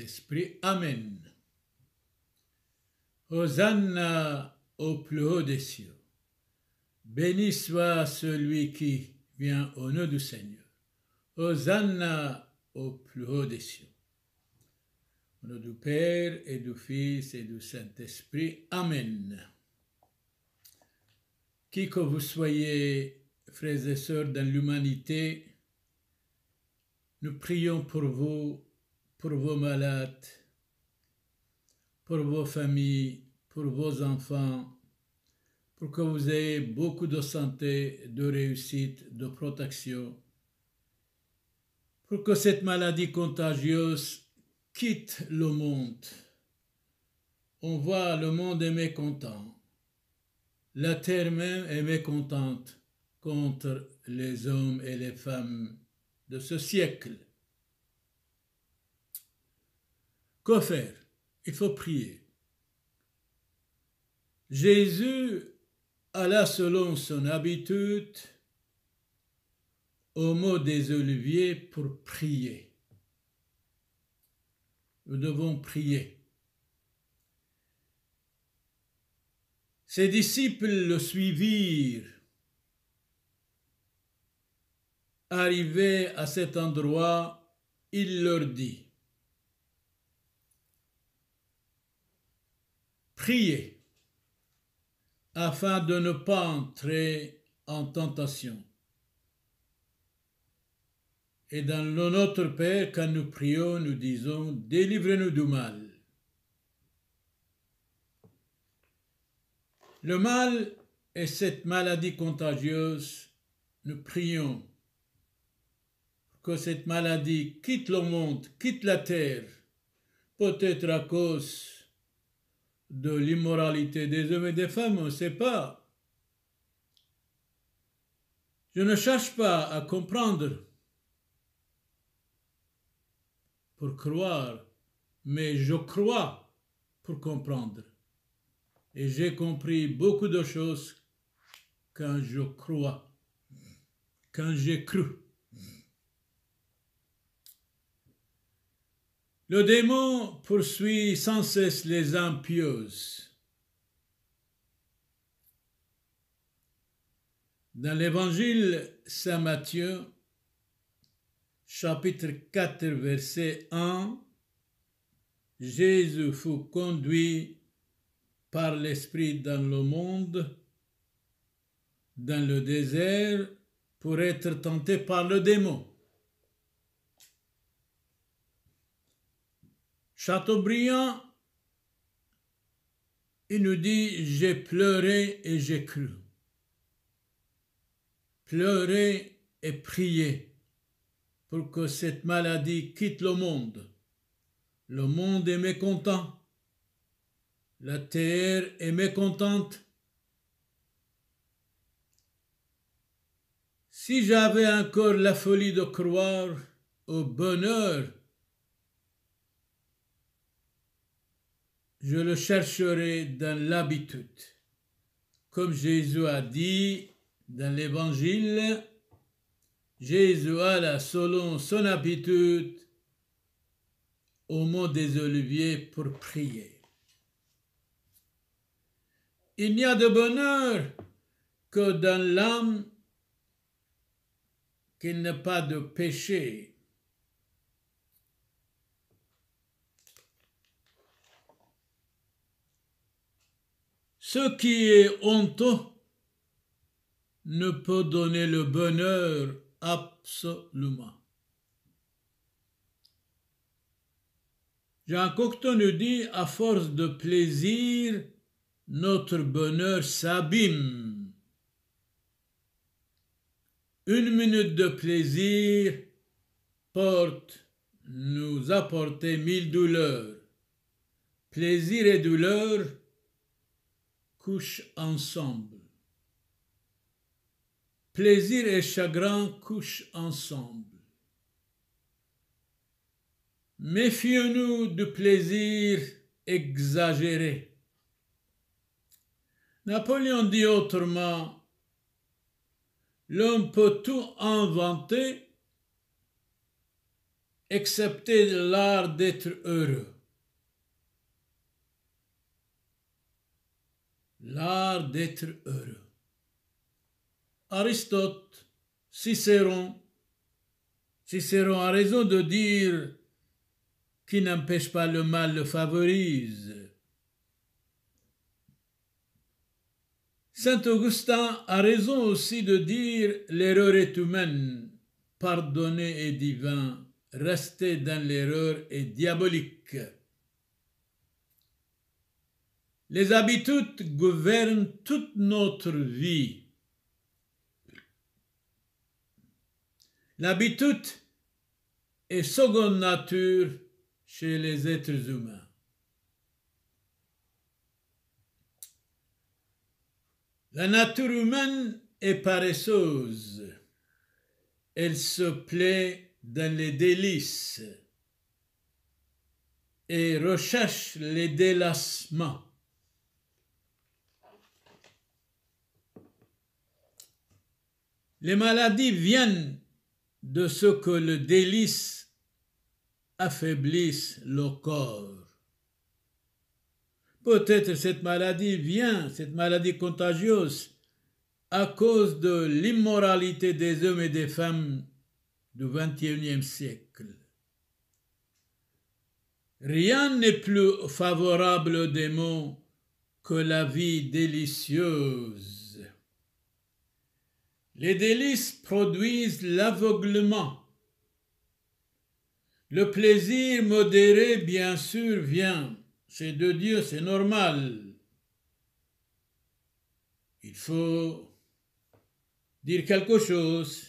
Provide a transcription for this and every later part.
esprit Amen. Hosanna au plus haut des cieux. Béni soit celui qui vient au nom du Seigneur. Hosanna au plus haut des cieux. Au nom du Père et du Fils et du Saint-Esprit. Amen. Qui que vous soyez, frères et sœurs, dans l'humanité, nous prions pour vous pour vos malades, pour vos familles, pour vos enfants, pour que vous ayez beaucoup de santé, de réussite, de protection, pour que cette maladie contagieuse quitte le monde. On voit le monde est mécontent, la terre même est mécontente contre les hommes et les femmes de ce siècle. Que faire Il faut prier. Jésus alla selon son habitude au mot des oliviers pour prier. Nous devons prier. Ses disciples le suivirent. Arrivé à cet endroit, il leur dit, Priez afin de ne pas entrer en tentation. Et dans le Notre Père, quand nous prions, nous disons, délivrez-nous du mal. Le mal est cette maladie contagieuse. Nous prions que cette maladie quitte le monde, quitte la terre, peut-être à cause de l'immoralité des hommes et des femmes, on ne sait pas. Je ne cherche pas à comprendre pour croire, mais je crois pour comprendre. Et j'ai compris beaucoup de choses quand je crois, quand j'ai cru. Le démon poursuit sans cesse les impieuses. Dans l'évangile Saint Matthieu, chapitre 4, verset 1, Jésus fut conduit par l'Esprit dans le monde, dans le désert, pour être tenté par le démon. Chateaubriand, il nous dit J'ai pleuré et j'ai cru. Pleurer et prier pour que cette maladie quitte le monde. Le monde est mécontent. La terre est mécontente. Si j'avais encore la folie de croire au bonheur je le chercherai dans l'habitude. Comme Jésus a dit dans l'Évangile, Jésus alla selon son habitude au mont des Oliviers pour prier. Il n'y a de bonheur que dans l'âme qu'il n'a pas de péché Ce qui est honteux ne peut donner le bonheur absolument. Jean Cocteau nous dit, à force de plaisir, notre bonheur s'abîme. Une minute de plaisir porte, nous apporter mille douleurs. Plaisir et douleur couchent ensemble. Plaisir et chagrin couchent ensemble. Méfions-nous du plaisir exagéré. Napoléon dit autrement, l'homme peut tout inventer, excepté l'art d'être heureux. l'art d'être heureux. Aristote, Cicéron, Cicéron a raison de dire qui n'empêche pas le mal le favorise. Saint Augustin a raison aussi de dire l'erreur est humaine, pardonnée et divin, rester dans l'erreur est diabolique. Les habitudes gouvernent toute notre vie. L'habitude est seconde nature chez les êtres humains. La nature humaine est paresseuse. Elle se plaît dans les délices et recherche les délassements. Les maladies viennent de ce que le délice affaiblisse le corps. Peut-être cette maladie vient, cette maladie contagieuse, à cause de l'immoralité des hommes et des femmes du XXIe siècle. Rien n'est plus favorable aux démons que la vie délicieuse. Les délices produisent l'aveuglement. Le plaisir modéré, bien sûr, vient. C'est de Dieu, c'est normal. Il faut dire quelque chose.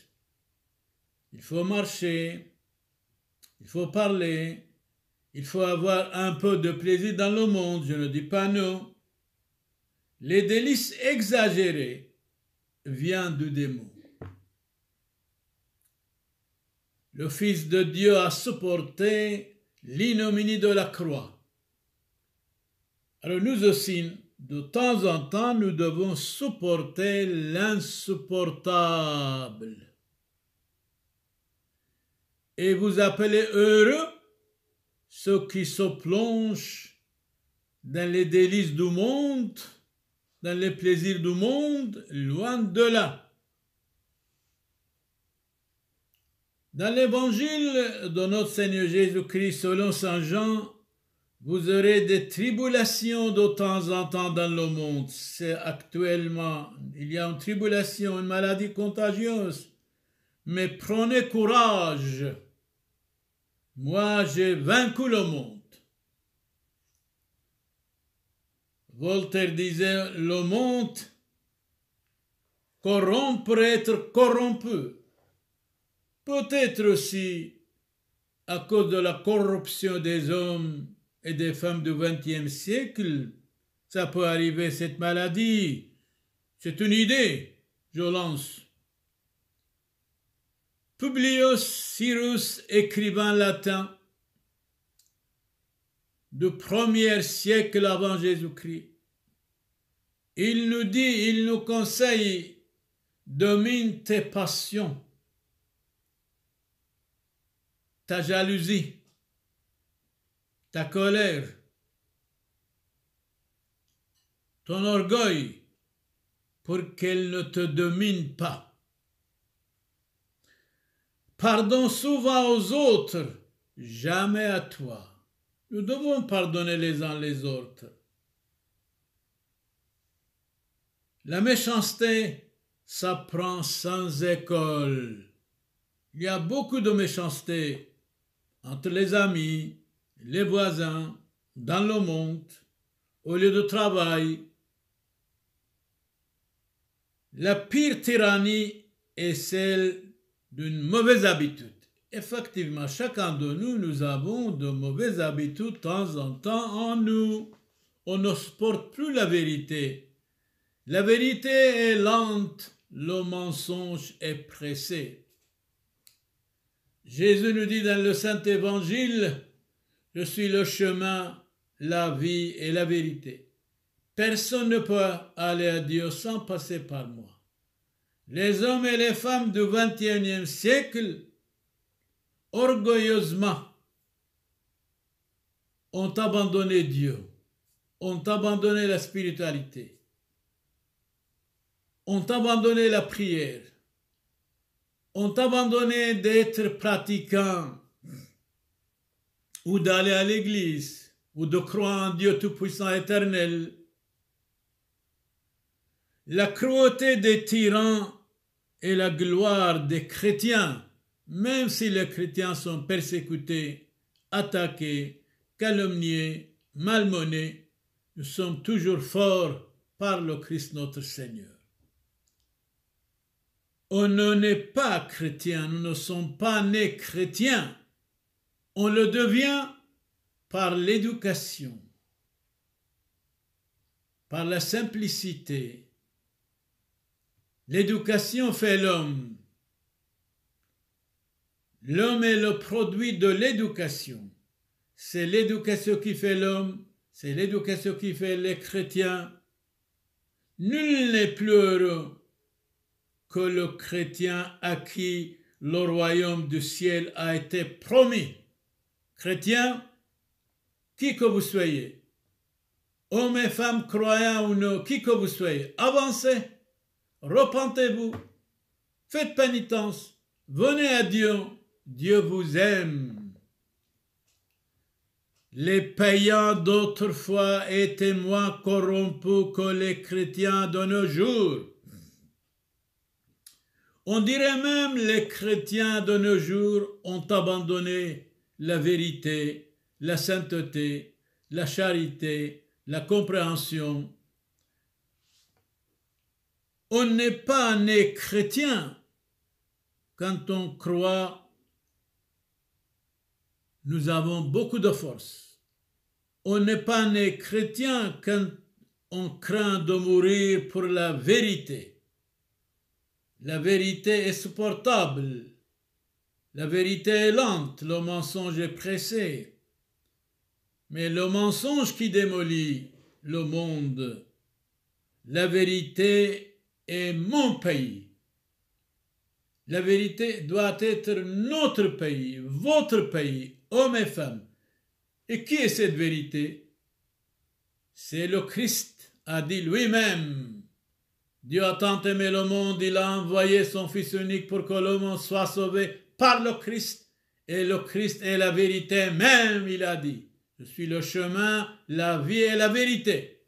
Il faut marcher. Il faut parler. Il faut avoir un peu de plaisir dans le monde. Je ne dis pas non. Les délices exagérés vient du démon. Le Fils de Dieu a supporté l'ignominie de la croix. Alors nous aussi, de temps en temps, nous devons supporter l'insupportable. Et vous appelez heureux ceux qui se plongent dans les délices du monde dans les plaisirs du monde, loin de là. Dans l'évangile de notre Seigneur Jésus-Christ selon Saint Jean, vous aurez des tribulations de temps en temps dans le monde. C'est actuellement, il y a une tribulation, une maladie contagieuse. Mais prenez courage. Moi, j'ai vaincu le monde. Voltaire disait Le monde corrompt pour être corrompu. Peut-être aussi à cause de la corruption des hommes et des femmes du XXe siècle, ça peut arriver cette maladie. C'est une idée, je lance. Publius Cyrus, écrivain latin, du premier siècle avant Jésus-Christ. Il nous dit, il nous conseille, domine tes passions, ta jalousie, ta colère, ton orgueil, pour qu'elle ne te domine pas. Pardon souvent aux autres, jamais à toi nous devons pardonner les uns les autres. La méchanceté s'apprend sans école. Il y a beaucoup de méchanceté entre les amis, les voisins, dans le monde, au lieu de travail. La pire tyrannie est celle d'une mauvaise habitude. Effectivement, chacun de nous, nous avons de mauvaises habitudes de temps en temps en nous. On ne supporte plus la vérité. La vérité est lente, le mensonge est pressé. Jésus nous dit dans le Saint Évangile, Je suis le chemin, la vie et la vérité. Personne ne peut aller à Dieu sans passer par moi. Les hommes et les femmes du XXIe siècle orgueilleusement, ont abandonné Dieu, ont abandonné la spiritualité, ont abandonné la prière, ont abandonné d'être pratiquant ou d'aller à l'église ou de croire en Dieu Tout-Puissant éternel. La cruauté des tyrans et la gloire des chrétiens même si les chrétiens sont persécutés, attaqués, calomniés, malmenés, nous sommes toujours forts par le Christ notre Seigneur. On ne n'est pas chrétien, nous ne sommes pas nés chrétiens. On le devient par l'éducation, par la simplicité. L'éducation fait l'homme L'homme est le produit de l'éducation. C'est l'éducation qui fait l'homme, c'est l'éducation qui fait les chrétiens. Nul n'est plus heureux que le chrétien à qui le royaume du ciel a été promis. Chrétien, qui que vous soyez, hommes et femmes croyants ou non, qui que vous soyez, avancez, repentez-vous, faites pénitence, venez à Dieu Dieu vous aime. Les païens d'autrefois étaient moins corrompus que les chrétiens de nos jours. On dirait même les chrétiens de nos jours ont abandonné la vérité, la sainteté, la charité, la compréhension. On n'est pas né chrétien quand on croit nous avons beaucoup de force. On n'est pas né chrétien quand on craint de mourir pour la vérité. La vérité est supportable. La vérité est lente, le mensonge est pressé. Mais le mensonge qui démolit le monde, la vérité est mon pays. La vérité doit être notre pays, votre pays, hommes et femmes. Et qui est cette vérité C'est le Christ, a dit lui-même. Dieu a tant aimé le monde, il a envoyé son Fils unique pour que le monde soit sauvé par le Christ. Et le Christ est la vérité même, il a dit. Je suis le chemin, la vie et la vérité.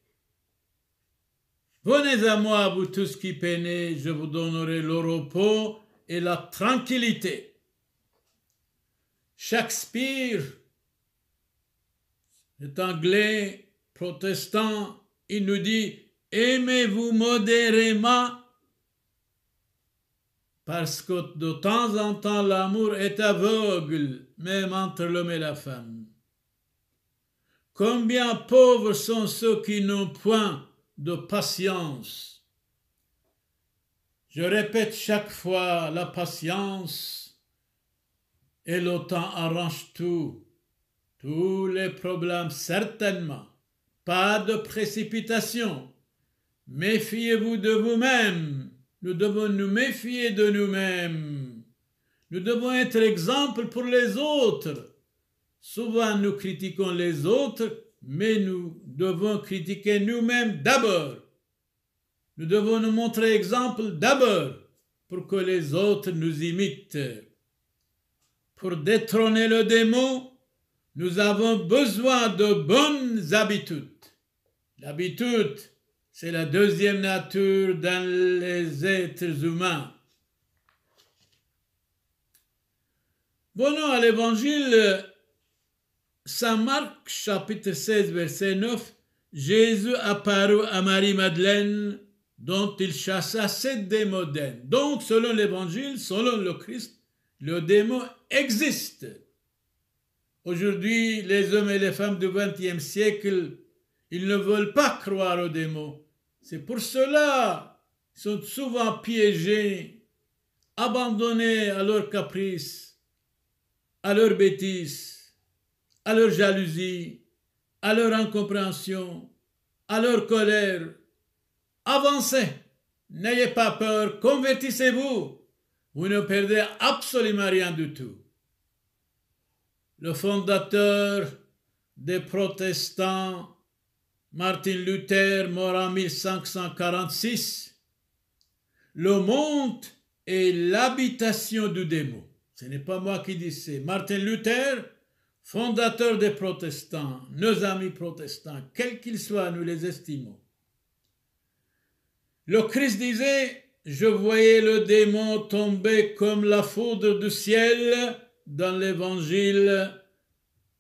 Venez à moi, vous tous qui peinez, je vous donnerai le repos et la tranquillité. Shakespeare est anglais protestant, il nous dit Aimez-vous modérément, parce que de temps en temps l'amour est aveugle, même entre l'homme et la femme. Combien pauvres sont ceux qui n'ont point de patience je répète chaque fois la patience et le temps arrange tout, tous les problèmes certainement. Pas de précipitation. Méfiez-vous de vous-même. Nous devons nous méfier de nous-mêmes. Nous devons être exemple pour les autres. Souvent nous critiquons les autres, mais nous devons critiquer nous-mêmes d'abord. Nous devons nous montrer exemple d'abord pour que les autres nous imitent. Pour détrôner le démon, nous avons besoin de bonnes habitudes. L'habitude, c'est la deuxième nature dans les êtres humains. Venons à l'évangile Saint Marc, chapitre 16, verset 9. Jésus apparut à Marie-Madeleine dont il chassa cette démons Donc, selon l'Évangile, selon le Christ, le démon existe. Aujourd'hui, les hommes et les femmes du XXe siècle, ils ne veulent pas croire au démon. C'est pour cela qu'ils sont souvent piégés, abandonnés à leurs caprices, à leurs bêtises, à leur jalousie, à leur incompréhension, à leur colère, avancez, n'ayez pas peur, convertissez-vous, vous ne perdez absolument rien du tout. Le fondateur des protestants, Martin Luther, mort en 1546, le monde est l'habitation du démon. Ce n'est pas moi qui dis ça. Martin Luther, fondateur des protestants, nos amis protestants, quels qu'ils soient, nous les estimons. Le Christ disait, je voyais le démon tomber comme la foudre du ciel dans l'évangile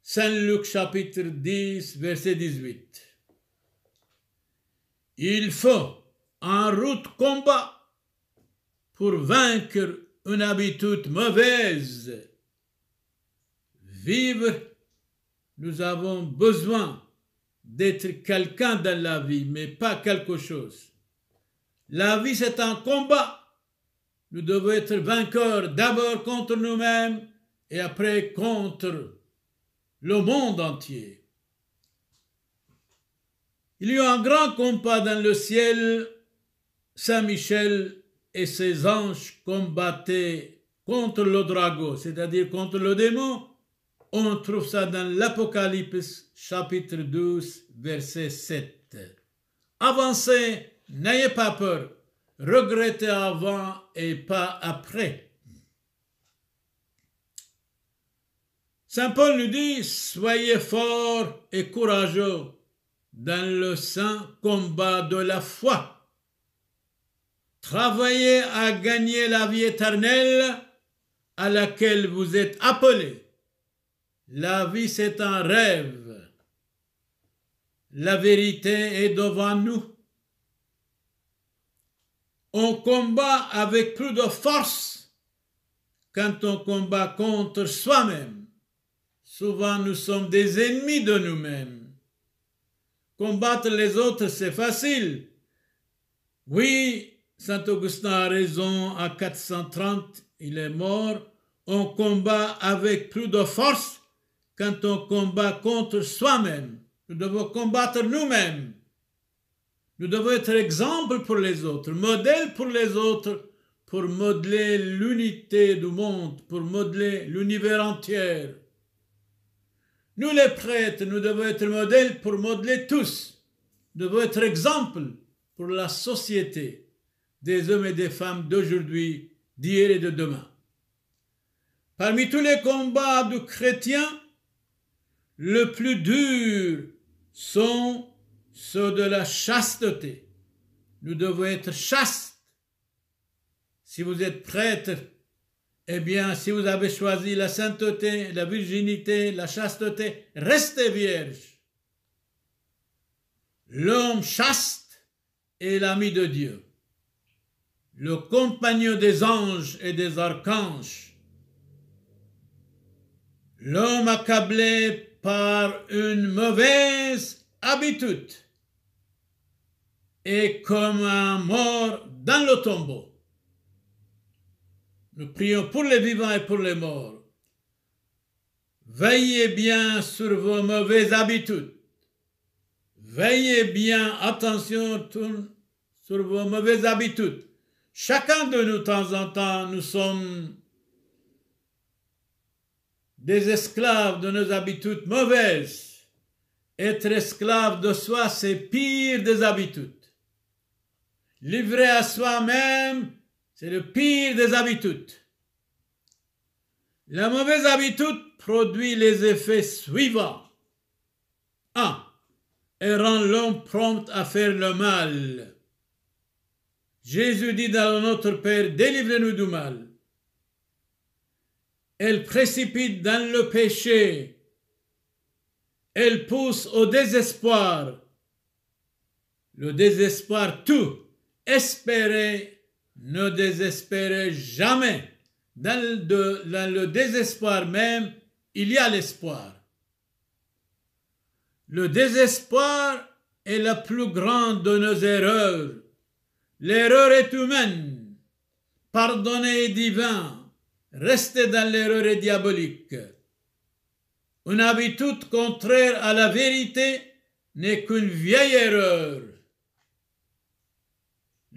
Saint Luc chapitre 10 verset 18. Il faut en route combat pour vaincre une habitude mauvaise. Vivre, nous avons besoin d'être quelqu'un dans la vie, mais pas quelque chose. La vie, c'est un combat. Nous devons être vainqueurs d'abord contre nous-mêmes et après contre le monde entier. Il y a un grand combat dans le ciel. Saint Michel et ses anges combattaient contre le dragon, c'est-à-dire contre le démon. On trouve ça dans l'Apocalypse chapitre 12, verset 7. Avancez N'ayez pas peur. Regrettez avant et pas après. Saint Paul nous dit, soyez forts et courageux dans le saint combat de la foi. Travaillez à gagner la vie éternelle à laquelle vous êtes appelés. La vie, c'est un rêve. La vérité est devant nous on combat avec plus de force quand on combat contre soi-même. Souvent, nous sommes des ennemis de nous-mêmes. Combattre les autres, c'est facile. Oui, Saint Augustin a raison, à 430, il est mort. On combat avec plus de force quand on combat contre soi-même. Nous devons combattre nous-mêmes. Nous devons être exemple pour les autres, modèle pour les autres, pour modeler l'unité du monde, pour modeler l'univers entier. Nous les prêtres, nous devons être modèle pour modeler tous. Nous devons être exemple pour la société des hommes et des femmes d'aujourd'hui, d'hier et de demain. Parmi tous les combats du chrétien, le plus dur sont ceux de la chasteté. Nous devons être chastes. Si vous êtes prêtre, eh bien, si vous avez choisi la sainteté, la virginité, la chasteté, restez vierge. L'homme chaste est l'ami de Dieu, le compagnon des anges et des archanges. L'homme accablé par une mauvaise habitude et comme un mort dans le tombeau. Nous prions pour les vivants et pour les morts. Veillez bien sur vos mauvaises habitudes. Veillez bien, attention sur vos mauvaises habitudes. Chacun de nous, de temps en temps, nous sommes des esclaves de nos habitudes mauvaises. Être esclave de soi, c'est pire des habitudes. Livrer à soi-même, c'est le pire des habitudes. La mauvaise habitude produit les effets suivants. 1. Elle rend l'homme prompt à faire le mal. Jésus dit dans notre Père, délivrez-nous du mal. Elle précipite dans le péché. Elle pousse au désespoir. Le désespoir tout espérez, ne désespérez jamais. Dans le, désespoir même, il y a l'espoir. Le désespoir est la plus grande de nos erreurs. L'erreur est humaine. Pardonner est divin. Restez dans l'erreur diabolique. Une habitude contraire à la vérité n'est qu'une vieille erreur.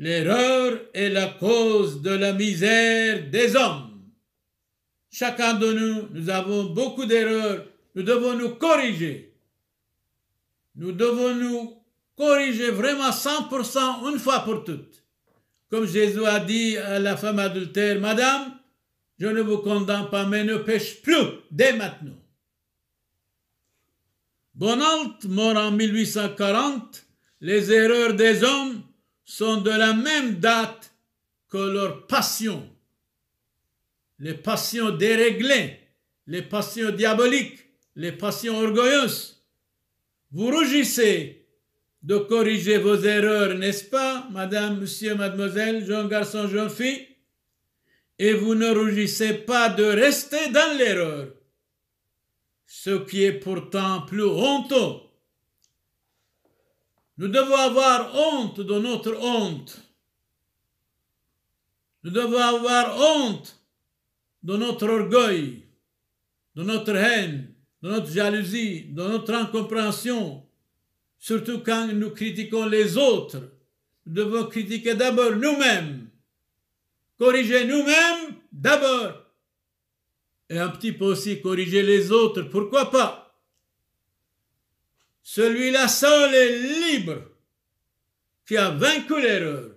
L'erreur est la cause de la misère des hommes. Chacun de nous, nous avons beaucoup d'erreurs. Nous devons nous corriger. Nous devons nous corriger vraiment 100% une fois pour toutes. Comme Jésus a dit à la femme adultère, Madame, je ne vous condamne pas, mais ne pêche plus dès maintenant. Bonald mort en 1840. Les erreurs des hommes sont de la même date que leurs passions. Les passions déréglées, les passions diaboliques, les passions orgueilleuses. Vous rougissez de corriger vos erreurs, n'est-ce pas, madame, monsieur, mademoiselle, jeune garçon, jeune fille Et vous ne rougissez pas de rester dans l'erreur, ce qui est pourtant plus honteux nous devons avoir honte de notre honte. Nous devons avoir honte de notre orgueil, de notre haine, de notre jalousie, de notre incompréhension, surtout quand nous critiquons les autres. Nous devons critiquer d'abord nous-mêmes, corriger nous-mêmes d'abord, et un petit peu aussi corriger les autres, pourquoi pas celui-là seul est libre qui a vaincu l'erreur.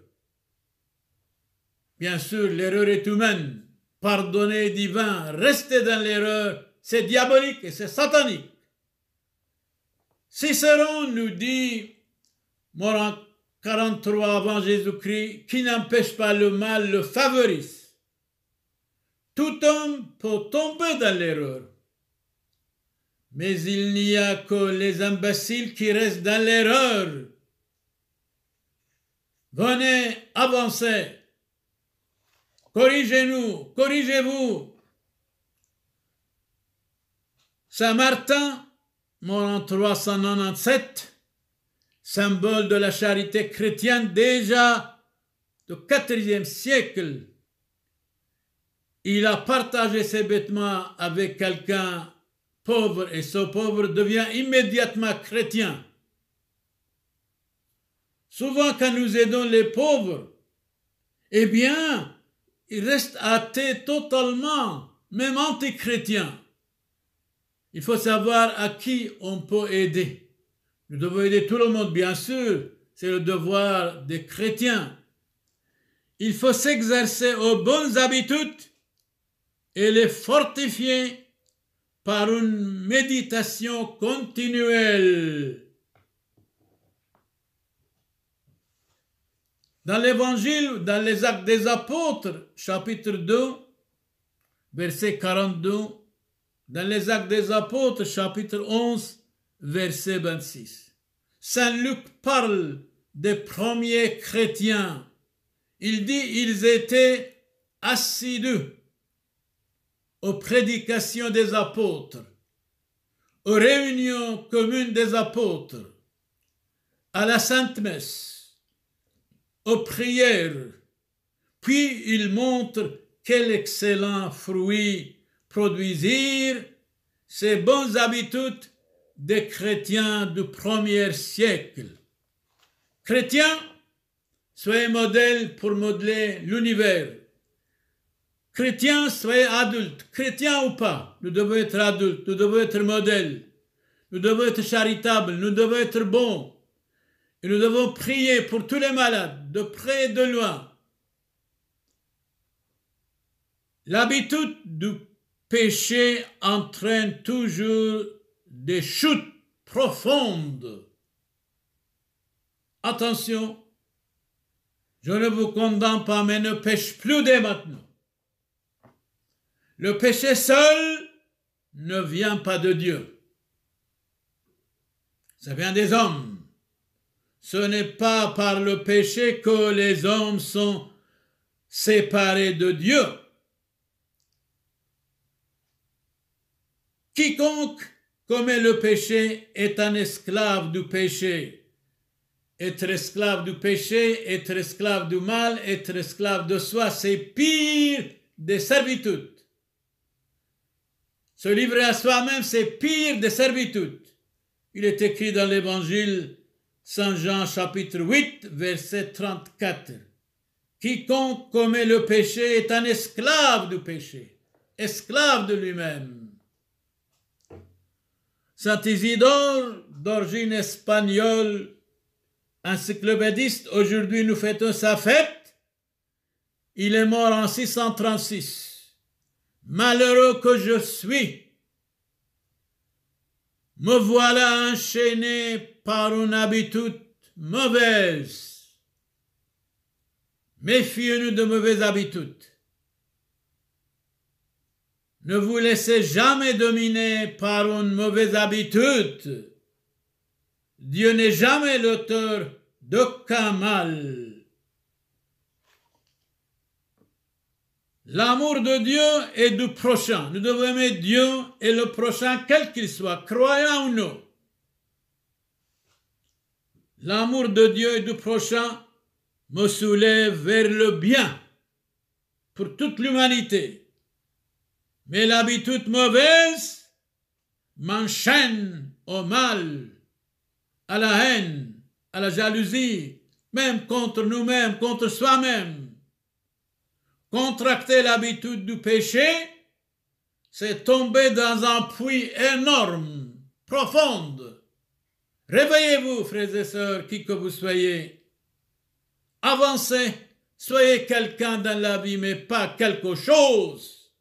Bien sûr, l'erreur est humaine. Pardonner divin, rester dans l'erreur, c'est diabolique et c'est satanique. Cicéron nous dit, mort en 43 avant Jésus-Christ, qui n'empêche pas le mal le favorise. Tout homme peut tomber dans l'erreur. Mais il n'y a que les imbéciles qui restent dans l'erreur. Venez, avancez. Corrigez-nous, corrigez-vous. Saint-Martin, mort en 397, symbole de la charité chrétienne déjà du 4e siècle, il a partagé ses vêtements avec quelqu'un pauvre et ce pauvre devient immédiatement chrétien. Souvent, quand nous aidons les pauvres, eh bien, ils restent athées totalement, même antichrétiens. Il faut savoir à qui on peut aider. Nous devons aider tout le monde, bien sûr. C'est le devoir des chrétiens. Il faut s'exercer aux bonnes habitudes et les fortifier par une méditation continuelle. Dans l'évangile, dans les actes des apôtres, chapitre 2, verset 42, dans les actes des apôtres, chapitre 11, verset 26. Saint Luc parle des premiers chrétiens. Il dit, ils étaient assidus aux prédications des apôtres, aux réunions communes des apôtres, à la Sainte Messe, aux prières, puis il montre quel excellent fruit produisirent ces bonnes habitudes des chrétiens du premier siècle. Chrétiens, soyez modèles pour modeler l'univers Chrétiens, soyez adultes. Chrétiens ou pas, nous devons être adultes, nous devons être modèles, nous devons être charitables, nous devons être bons. Et nous devons prier pour tous les malades, de près et de loin. L'habitude du péché entraîne toujours des chutes profondes. Attention, je ne vous condamne pas, mais ne pêche plus dès maintenant. Le péché seul ne vient pas de Dieu. Ça vient des hommes. Ce n'est pas par le péché que les hommes sont séparés de Dieu. Quiconque commet le péché est un esclave du péché. Être esclave du péché, être esclave du mal, être esclave de soi, c'est pire des servitudes. Se livrer à soi-même, c'est pire des servitudes. Il est écrit dans l'Évangile Saint Jean chapitre 8, verset 34. Quiconque commet le péché est un esclave du péché, esclave de lui-même. Saint Isidore, d'origine espagnole, encyclopédiste, aujourd'hui nous fêtons sa fête. Il est mort en 636. Malheureux que je suis, me voilà enchaîné par une habitude mauvaise. Méfiez-nous de mauvaises habitudes. Ne vous laissez jamais dominer par une mauvaise habitude. Dieu n'est jamais l'auteur d'aucun mal. L'amour de Dieu et du prochain. Nous devons aimer Dieu et le prochain, quel qu'il soit, croyant ou non. L'amour de Dieu et du prochain me soulève vers le bien pour toute l'humanité. Mais l'habitude mauvaise m'enchaîne au mal, à la haine, à la jalousie, même contre nous-mêmes, contre soi-même contracter l'habitude du péché, c'est tomber dans un puits énorme, profond. Réveillez-vous, frères et sœurs, qui que vous soyez. Avancez, soyez quelqu'un dans la vie, mais pas quelque chose.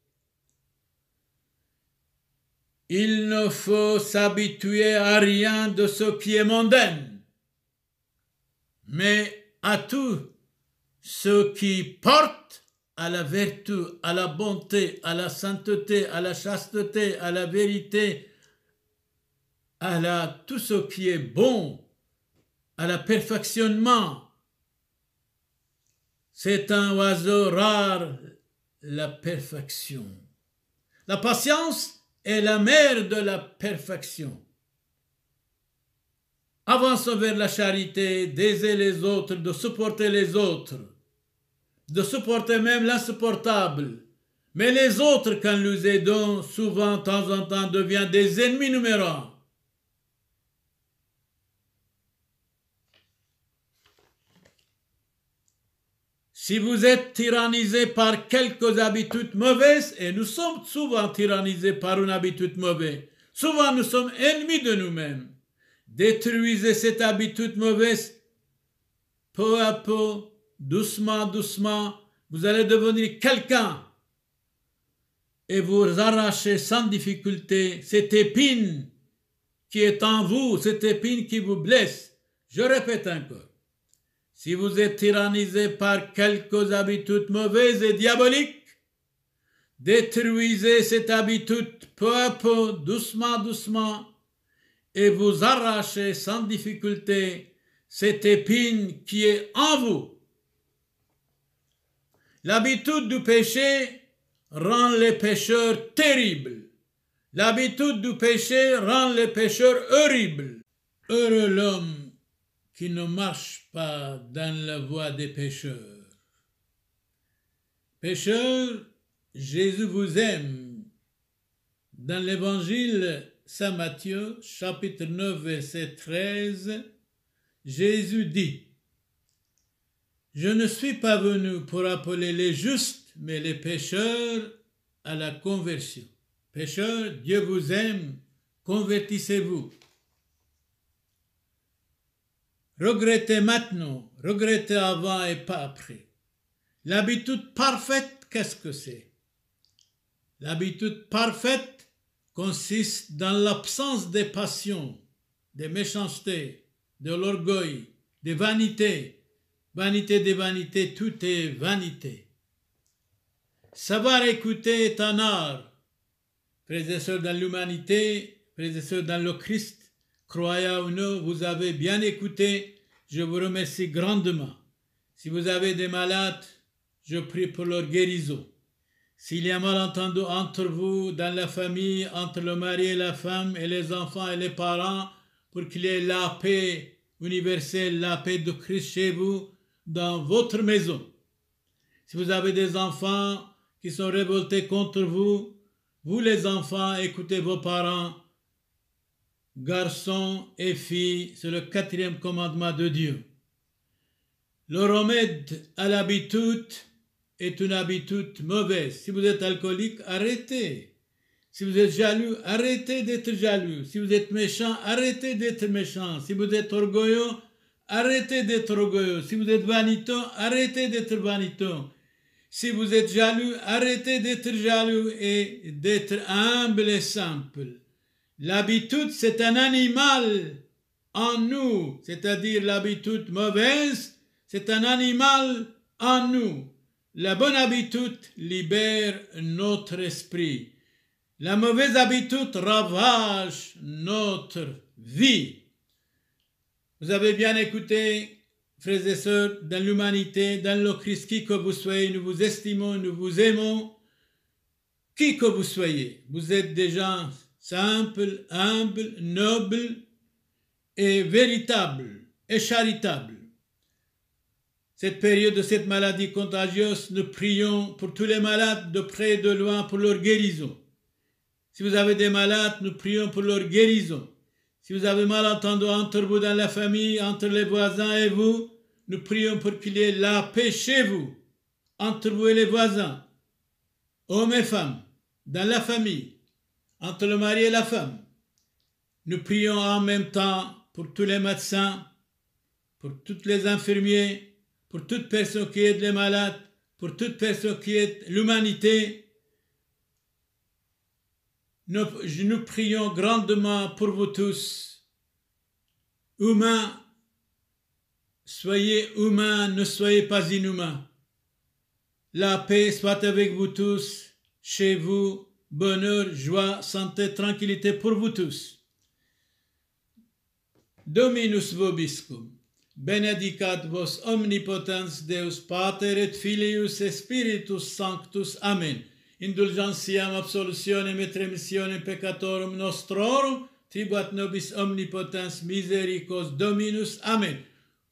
Il ne faut s'habituer à rien de ce qui est mondaine, mais à tout ce qui porte à la vertu, à la bonté, à la sainteté, à la chasteté, à la vérité, à la, tout ce qui est bon, à la perfectionnement. C'est un oiseau rare, la perfection. La patience est la mère de la perfection. Avance vers la charité, d'aider les autres, de supporter les autres de supporter même l'insupportable. Mais les autres, quand nous aidons, souvent, de temps en temps, deviennent des ennemis numéro Si vous êtes tyrannisé par quelques habitudes mauvaises, et nous sommes souvent tyrannisés par une habitude mauvaise, souvent nous sommes ennemis de nous-mêmes. Détruisez cette habitude mauvaise peu à peu doucement, doucement, vous allez devenir quelqu'un et vous arrachez sans difficulté cette épine qui est en vous, cette épine qui vous blesse. Je répète encore, si vous êtes tyrannisé par quelques habitudes mauvaises et diaboliques, détruisez cette habitude peu à peu, doucement, doucement, et vous arrachez sans difficulté cette épine qui est en vous. L'habitude du péché rend les pécheurs terribles. L'habitude du péché rend les pécheurs horribles. Heureux l'homme qui ne marche pas dans la voie des pécheurs. Pécheurs, Jésus vous aime. Dans l'Évangile Saint Matthieu, chapitre 9, verset 13, Jésus dit, je ne suis pas venu pour appeler les justes, mais les pécheurs à la conversion. Pécheurs, Dieu vous aime, convertissez-vous. Regrettez maintenant, regrettez avant et pas après. L'habitude parfaite, qu'est-ce que c'est L'habitude parfaite consiste dans l'absence des passions, des méchancetés, de l'orgueil, des vanités, Vanité des vanités, tout est vanité. Savoir écouter est un art. Frères et dans l'humanité, frères dans le Christ, croyez ou non, vous avez bien écouté. Je vous remercie grandement. Si vous avez des malades, je prie pour leur guérison. S'il y a malentendu entre vous, dans la famille, entre le mari et la femme, et les enfants et les parents, pour qu'il y ait la paix universelle, la paix de Christ chez vous, dans votre maison. Si vous avez des enfants qui sont révoltés contre vous, vous les enfants, écoutez vos parents. Garçons et filles, c'est le quatrième commandement de Dieu. Le remède à l'habitude est une habitude mauvaise. Si vous êtes alcoolique, arrêtez. Si vous êtes jaloux, arrêtez d'être jaloux. Si vous êtes méchant, arrêtez d'être méchant. Si vous êtes orgueilleux, arrêtez d'être orgueilleux. Si vous êtes vaniteux, arrêtez d'être vaniteux. Si vous êtes jaloux, arrêtez d'être jaloux et d'être humble et simple. L'habitude, c'est un animal en nous, c'est-à-dire l'habitude mauvaise, c'est un animal en nous. La bonne habitude libère notre esprit. La mauvaise habitude ravage notre vie. Vous avez bien écouté, frères et sœurs, dans l'humanité, dans le Christ, qui que vous soyez, nous vous estimons, nous vous aimons, qui que vous soyez. Vous êtes des gens simples, humbles, nobles et véritables et charitables. Cette période de cette maladie contagieuse, nous prions pour tous les malades de près et de loin pour leur guérison. Si vous avez des malades, nous prions pour leur guérison. Si vous avez mal entendu entre vous dans la famille, entre les voisins et vous, nous prions pour qu'il y ait la paix chez vous, entre vous et les voisins, hommes et femmes, dans la famille, entre le mari et la femme. Nous prions en même temps pour tous les médecins, pour tous les infirmiers, pour toute personne qui aide les malades, pour toute personne qui aide l'humanité, nous, nous prions grandement pour vous tous. Humains, soyez humains, ne soyez pas inhumains. La paix soit avec vous tous, chez vous, bonheur, joie, santé, tranquillité pour vous tous. Dominus vobiscum, benedicat vos omnipotens Deus Pater et Filius et Spiritus Sanctus. Amen indulgentiam absolutionem et remissionem peccatorum nostrorum, tribuat nobis omnipotens misericors Dominus. Amen.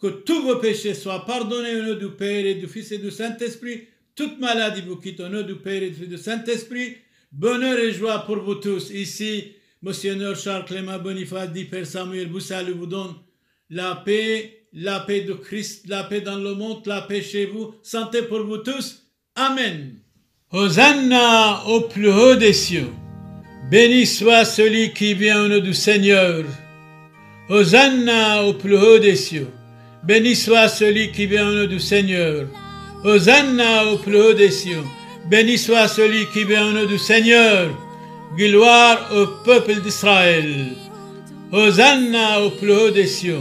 Que tous vos péchés soient pardonnés au nom du Père et du Fils et du Saint-Esprit. Toute maladie vous quitte au nom du Père et du Fils et du Saint-Esprit. Bonheur et joie pour vous tous. Ici, Monseigneur Charles Clément Boniface dit Père Samuel, vous salue, vous donne la paix, la paix de Christ, la paix dans le monde, la paix chez vous. Santé pour vous tous. Amen. Hosanna au plus haut des cieux. Béni soit celui qui vient au nom du Seigneur. Hosanna au plus haut des cieux. Béni soit celui qui vient au nom du Seigneur. Hosanna au plus haut des cieux. Béni soit celui qui vient au nom du Seigneur. Gloire au peuple d'Israël. Hosanna au plus haut des cieux.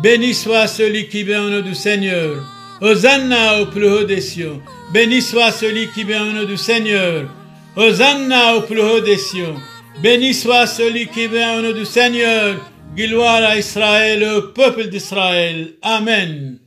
Béni soit celui qui vient au nom du Seigneur. Hosanna au plus haut des cieux. Béni soit celui qui vient au nom du Seigneur. Hosanna au plus haut des cieux. Béni soit celui qui vient au nom du Seigneur. Gloire à Israël, au peuple d'Israël. Amen.